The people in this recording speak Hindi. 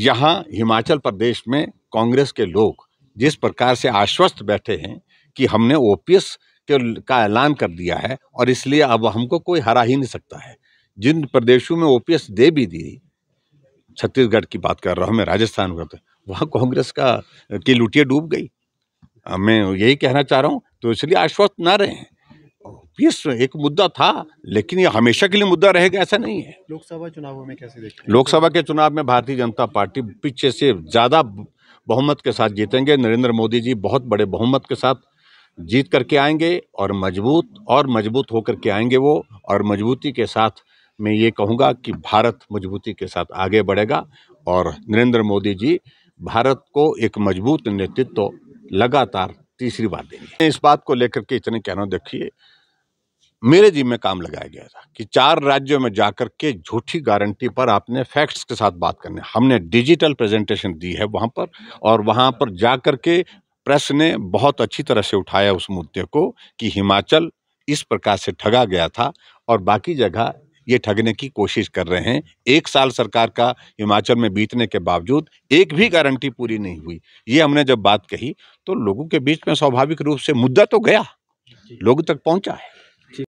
यहाँ हिमाचल प्रदेश में कांग्रेस के लोग जिस प्रकार से आश्वस्त बैठे हैं कि हमने ओपीएस के का ऐलान कर दिया है और इसलिए अब हमको कोई हरा ही नहीं सकता है जिन प्रदेशों में ओपीएस दे भी दी छत्तीसगढ़ की बात कर रहा हूँ मैं राजस्थान का तो, वहाँ कांग्रेस का की लुटिया डूब गई मैं यही कहना चाह रहा हूँ तो इसलिए आश्वस्त ना रहे हैं पीस एक मुद्दा था लेकिन ये हमेशा के लिए मुद्दा रहेगा ऐसा नहीं है लोकसभा चुनावों में कैसे देखते हैं लोकसभा के चुनाव में भारतीय जनता पार्टी पीछे से ज़्यादा बहुमत के साथ जीतेंगे नरेंद्र मोदी जी बहुत बड़े बहुमत के साथ जीत करके आएंगे और मजबूत और मजबूत होकर के आएंगे वो और मजबूती के साथ मैं ये कहूँगा कि भारत मजबूती के साथ आगे बढ़ेगा और नरेंद्र मोदी जी भारत को एक मजबूत नेतृत्व लगातार तीसरी बार देंगे इस बात को लेकर के इतने कहना देखिए मेरे जिम्मे में काम लगाया गया था कि चार राज्यों में जाकर के झूठी गारंटी पर आपने फैक्ट्स के साथ बात करने हमने डिजिटल प्रेजेंटेशन दी है वहाँ पर और वहाँ पर जा कर के प्रेस ने बहुत अच्छी तरह से उठाया उस मुद्दे को कि हिमाचल इस प्रकार से ठगा गया था और बाकी जगह ये ठगने की कोशिश कर रहे हैं एक साल सरकार का हिमाचल में बीतने के बावजूद एक भी गारंटी पूरी नहीं हुई ये हमने जब बात कही तो लोगों के बीच में स्वाभाविक रूप से मुद्दा तो गया लोगों तक पहुंचा है